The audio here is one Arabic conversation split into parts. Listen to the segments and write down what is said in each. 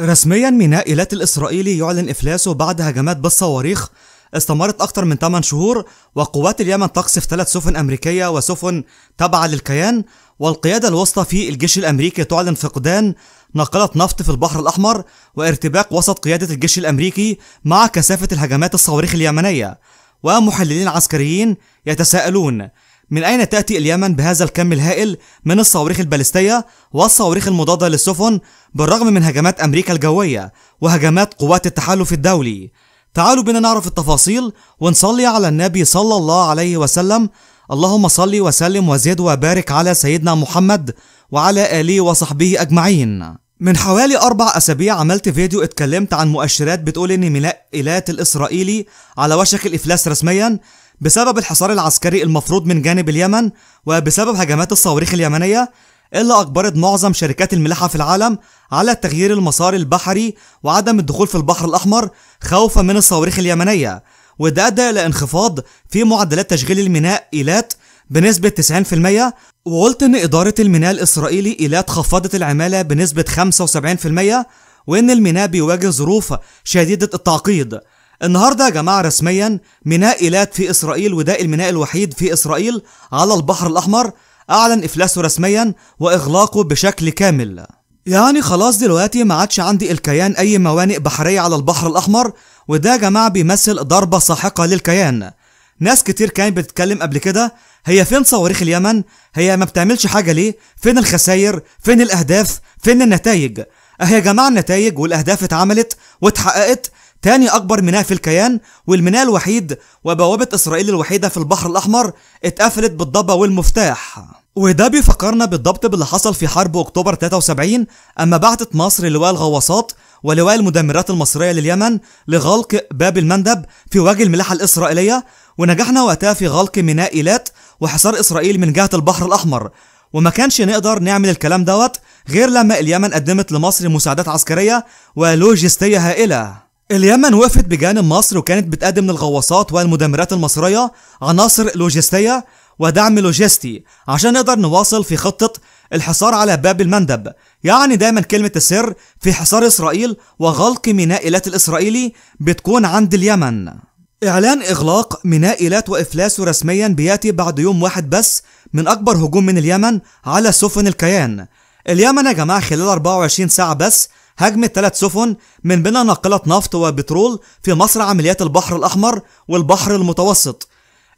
رسميا ميناء إيلات الإسرائيلي يعلن إفلاسه بعد هجمات بالصواريخ استمرت أكثر من 8 شهور وقوات اليمن تقصف ثلاث سفن أمريكية وسفن تابعة للكيان والقيادة الوسطى في الجيش الأمريكي تعلن فقدان ناقلة نفط في البحر الأحمر وارتباك وسط قيادة الجيش الأمريكي مع كثافة الهجمات الصواريخ اليمنية ومحللين عسكريين يتساءلون من أين تأتي اليمن بهذا الكم الهائل من الصواريخ البالستية والصواريخ المضادة للسفن بالرغم من هجمات أمريكا الجوية وهجمات قوات التحالف الدولي تعالوا بنا نعرف التفاصيل ونصلي على النبي صلى الله عليه وسلم اللهم صلي وسلم وزد وبارك على سيدنا محمد وعلى آله وصحبه أجمعين من حوالي أربع أسابيع عملت فيديو اتكلمت عن مؤشرات بتقول إن ميناء إيلات الإسرائيلي على وشك الإفلاس رسميا بسبب الحصار العسكري المفروض من جانب اليمن وبسبب هجمات الصواريخ اليمنية اللي أجبرت معظم شركات الملاحة في العالم على تغيير المسار البحري وعدم الدخول في البحر الأحمر خوفا من الصواريخ اليمنية وده أدى إلى انخفاض في معدلات تشغيل الميناء إيلات بنسبة 90% وقلت إن إدارة الميناء الإسرائيلي إيلات خفضت العمالة بنسبة 75% وإن الميناء بيواجه ظروف شديدة التعقيد النهاردة يا جماعة رسميا ميناء إيلات في إسرائيل وده الميناء الوحيد في إسرائيل على البحر الأحمر أعلن إفلاسه رسميا وإغلاقه بشكل كامل يعني خلاص دلوقتي ما عادش عندي الكيان أي موانئ بحرية على البحر الأحمر وده يا جماعة بيمثل ضربة ساحقة للكيان ناس كتير كانت بتتكلم قبل كده هي فين صواريخ اليمن هي ما بتعملش حاجة ليه فين الخسائر فين الأهداف فين النتائج أهي يا جماعة النتائج والأهداف اتعملت واتحققت تاني أكبر ميناء في الكيان والميناء الوحيد وبوابة إسرائيل الوحيدة في البحر الأحمر اتقفلت بالضبة والمفتاح وده بيفكرنا بالضبط باللي حصل في حرب أكتوبر 73 أما بعتت مصر لواء الغواصات ولواء المدمرات المصرية لليمن لغلق باب المندب في وجه الملاحة الإسرائيلية ونجحنا وقتها في غلق ميناء إيلات وحصار إسرائيل من جهة البحر الأحمر وما كانش نقدر نعمل الكلام دوت غير لما اليمن قدمت لمصر مساعدات عسكرية ولوجستية هائلة اليمن وقفت بجانب مصر وكانت بتقدم للغواصات والمدمرات المصرية عناصر لوجستية ودعم لوجستي عشان نقدر نواصل في خطة الحصار على باب المندب يعني دايما كلمة السر في حصار إسرائيل وغلق ميناء إيلات الإسرائيلي بتكون عند اليمن إعلان إغلاق ميناء إيلات وإفلاسه رسميا بيأتي بعد يوم واحد بس من أكبر هجوم من اليمن على سفن الكيان اليمن يا جماعة خلال 24 ساعة بس هجمت ثلاث سفن من بينها ناقلات نفط وبترول في مصر عمليات البحر الأحمر والبحر المتوسط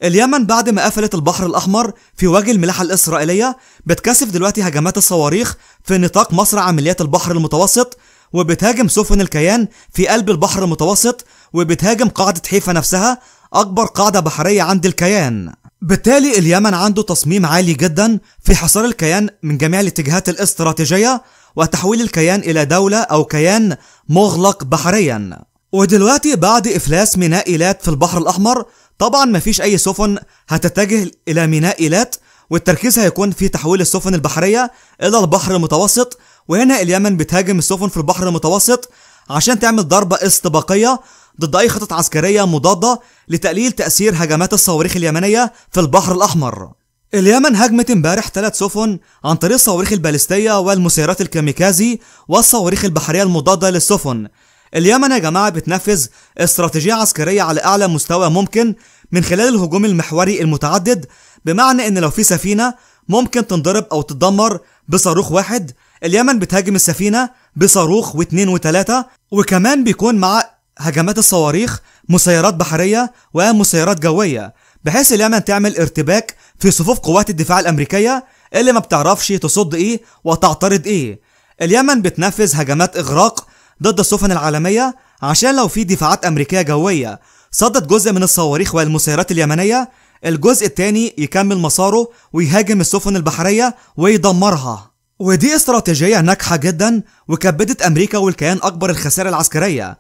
اليمن بعد ما قفلت البحر الأحمر في وجه الملاحة الإسرائيلية بتكثف دلوقتي هجمات الصواريخ في نطاق مصر عمليات البحر المتوسط وبتهاجم سفن الكيان في قلب البحر المتوسط وبتهاجم قاعدة حيفا نفسها أكبر قاعدة بحرية عند الكيان بالتالي اليمن عنده تصميم عالي جدا في حصار الكيان من جميع الاتجاهات الاستراتيجية وتحويل الكيان إلى دولة أو كيان مغلق بحريا ودلوقتي بعد إفلاس ميناء إيلات في البحر الأحمر طبعا مفيش أي سفن هتتجه إلى ميناء إيلات والتركيز هيكون في تحويل السفن البحرية إلى البحر المتوسط وهنا اليمن بتهاجم السفن في البحر المتوسط عشان تعمل ضربة استباقية ضد أي خطط عسكرية مضادة لتقليل تأثير هجمات الصواريخ اليمنية في البحر الأحمر اليمن هجمت امبارح ثلاث سفن عن طريق الصواريخ البالستية والمسيرات الكاميكازي والصواريخ البحرية المضادة للسفن اليمن يا جماعة بتنفذ استراتيجية عسكرية على أعلى مستوى ممكن من خلال الهجوم المحوري المتعدد بمعنى إن لو في سفينة ممكن تنضرب أو تتدمر بصاروخ واحد اليمن بتهاجم السفينة بصاروخ واثنين وثلاثة وكمان بيكون مع هجمات الصواريخ مسيرات بحرية ومسيرات جوية بحيث اليمن تعمل ارتباك في صفوف قوات الدفاع الأمريكية اللي ما بتعرفش تصد إيه وتعترض إيه اليمن بتنفذ هجمات إغراق ضد السفن العالمية عشان لو في دفاعات أمريكية جوية صدت جزء من الصواريخ والمسيرات اليمنية الجزء الثاني يكمل مساره ويهاجم السفن البحرية ويدمرها ودي استراتيجية ناجحة جدا وكبدت أمريكا والكيان أكبر الخسائر العسكرية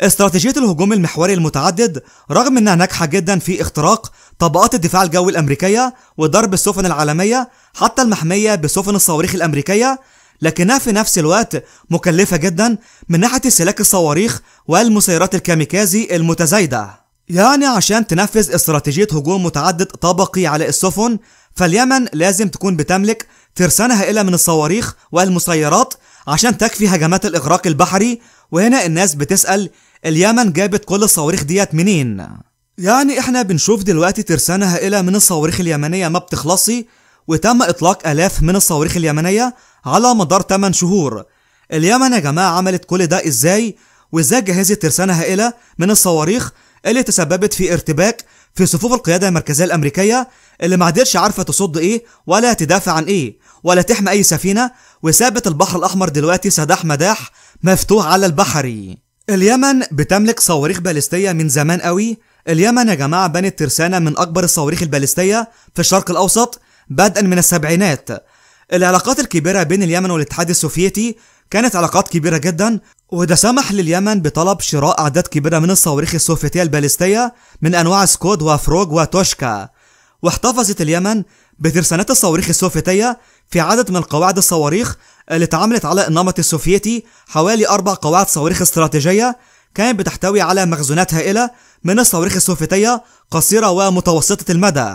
استراتيجية الهجوم المحوري المتعدد رغم أنها ناجحة جدا في اختراق طبقات الدفاع الجوي الأمريكية وضرب السفن العالمية حتى المحمية بسفن الصواريخ الأمريكية لكنها في نفس الوقت مكلفة جدا من ناحية استهلاك الصواريخ والمسيرات الكاميكازي المتزايدة يعني عشان تنفذ استراتيجية هجوم متعدد طبقي على السفن فاليمن لازم تكون بتملك ترسانها إلى من الصواريخ والمسيرات عشان تكفي هجمات الإغراق البحري وهنا الناس بتسأل اليمن جابت كل الصواريخ ديت منين؟ يعني احنا بنشوف دلوقتي ترسانة هائلة من الصواريخ اليمنية ما بتخلصي وتم إطلاق آلاف من الصواريخ اليمنية على مدار 8 شهور اليمن يا جماعة عملت كل ده إزاي وإزاي جهزت ترسانة هائلة من الصواريخ اللي تسببت في ارتباك في صفوف القيادة المركزية الأمريكية اللي ما عادتش عارفة تصد إيه ولا تدافع عن إيه ولا تحمي أي سفينة وثابت البحر الأحمر دلوقتي سداح مداح مفتوح على البحري اليمن بتملك صواريخ باليستية من زمان قوي اليمن يا جماعة بنت ترسانة من أكبر الصواريخ الباليستية في الشرق الأوسط بدءا من السبعينات العلاقات الكبيرة بين اليمن والاتحاد السوفيتي كانت علاقات كبيرة جدا وده سمح لليمن بطلب شراء أعداد كبيرة من الصواريخ السوفيتية الباليستية من أنواع سكود وفروج وتوشكا واحتفظت اليمن بترسانات الصواريخ السوفيتية في عدد من قواعد الصواريخ اللي اتعملت على النمط السوفيتي حوالي أربع قواعد صواريخ استراتيجية كانت بتحتوي على مخزونات هائلة من الصواريخ السوفيتية قصيرة ومتوسطة المدى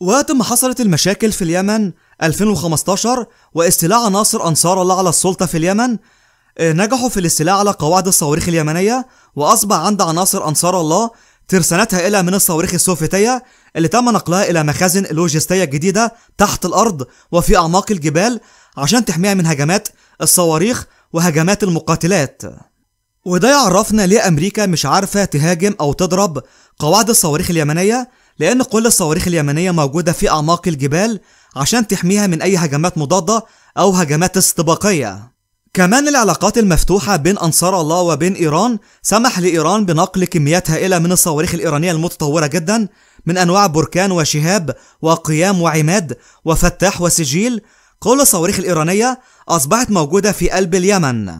وقت حصلت المشاكل في اليمن 2015 واستيلاء عناصر أنصار الله على السلطة في اليمن آه، نجحوا في الاستيلاء على قواعد الصواريخ اليمنية وأصبح عند عناصر أنصار الله ترسانات هائلة من الصواريخ السوفيتية اللي تم نقلها إلى مخازن اللوجستية الجديدة تحت الأرض وفي أعماق الجبال عشان تحميها من هجمات الصواريخ وهجمات المقاتلات وده يعرفنا ليه أمريكا مش عارفة تهاجم أو تضرب قواعد الصواريخ اليمنية لأن كل الصواريخ اليمنية موجودة في أعماق الجبال عشان تحميها من أي هجمات مضادة أو هجمات استباقية كمان العلاقات المفتوحة بين أنصار الله وبين إيران سمح لإيران بنقل كميات هائلة من الصواريخ الإيرانية المتطورة جدا من أنواع بركان وشهاب وقيام وعماد وفتاح وسجيل قول الصواريخ الإيرانية أصبحت موجودة في قلب اليمن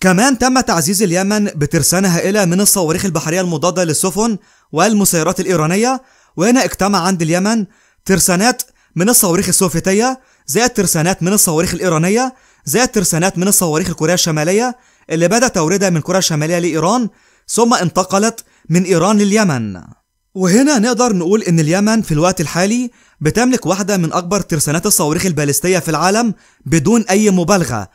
كمان تم تعزيز اليمن بترسانة هائلة من الصواريخ البحرية المضادة للسفن والمسيرات الإيرانية وهنا اجتمع عند اليمن ترسانات من الصواريخ السوفيتية زائد ترسانات من الصواريخ الإيرانية زائد ترسانات من الصواريخ الكورية الشمالية اللي بدأ توريدها من كوريا الشمالية لإيران ثم انتقلت من إيران لليمن وهنا نقدر نقول إن اليمن في الوقت الحالي بتملك واحدة من أكبر ترسانات الصواريخ البالستية في العالم بدون أي مبالغة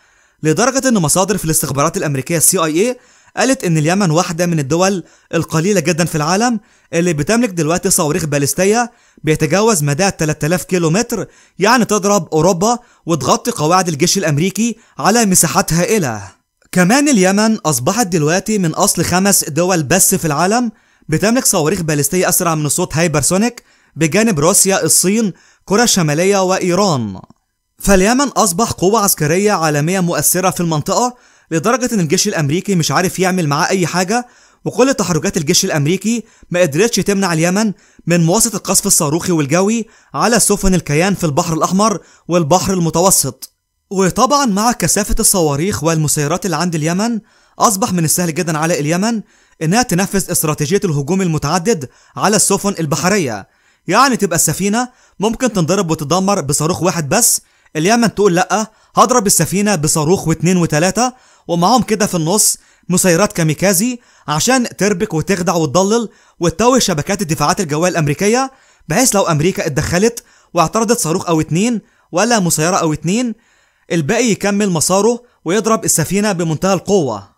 لدرجة إن مصادر في الاستخبارات الأمريكية CIA قالت إن اليمن واحدة من الدول القليلة جدا في العالم اللي بتملك دلوقتي صواريخ بالستية بيتجاوز مدى 3000 كيلو متر يعني تضرب أوروبا وتغطي قواعد الجيش الأمريكي على مساحات هائلة كمان اليمن أصبحت دلوقتي من أصل خمس دول بس في العالم بتملك صواريخ باليستية أسرع من الصوت هايبرسونيك بجانب روسيا الصين كوريا الشمالية وإيران فاليمن أصبح قوة عسكرية عالمية مؤثرة في المنطقة لدرجة إن الجيش الأمريكي مش عارف يعمل معاه أي حاجة وكل تحركات الجيش الأمريكي ما قدرتش تمنع اليمن من مواصلة القصف الصاروخي والجوي على سفن الكيان في البحر الأحمر والبحر المتوسط وطبعا مع كثافة الصواريخ والمسيرات اللي عند اليمن أصبح من السهل جدا على اليمن إنها تنفذ استراتيجية الهجوم المتعدد على السفن البحرية يعني تبقى السفينة ممكن تنضرب وتدمر بصاروخ واحد بس اليمن تقول لأ هضرب السفينة بصاروخ واتنين وتلاتة ومعاهم كده في النص مسيرات كاميكازي عشان تربك وتخدع وتضلل وتتوه شبكات الدفاعات الجوية الأمريكية بحيث لو أمريكا اتدخلت واعترضت صاروخ أو اتنين ولا مسيرة أو اتنين الباقي يكمل مساره ويضرب السفينة بمنتهى القوة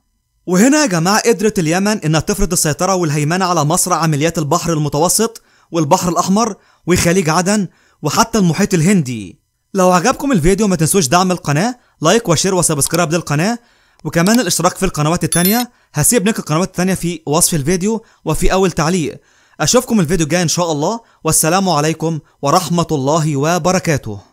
وهنا يا جماعة قدرت اليمن انها تفرض السيطرة والهيمنة على مصر عمليات البحر المتوسط والبحر الاحمر وخليج عدن وحتى المحيط الهندي لو عجبكم الفيديو ما تنسوش دعم القناة لايك وشير وسبسكرايب للقناة وكمان الاشتراك في القنوات التانية هسيب لينك القنوات التانية في وصف الفيديو وفي اول تعليق اشوفكم الفيديو الجاي ان شاء الله والسلام عليكم ورحمة الله وبركاته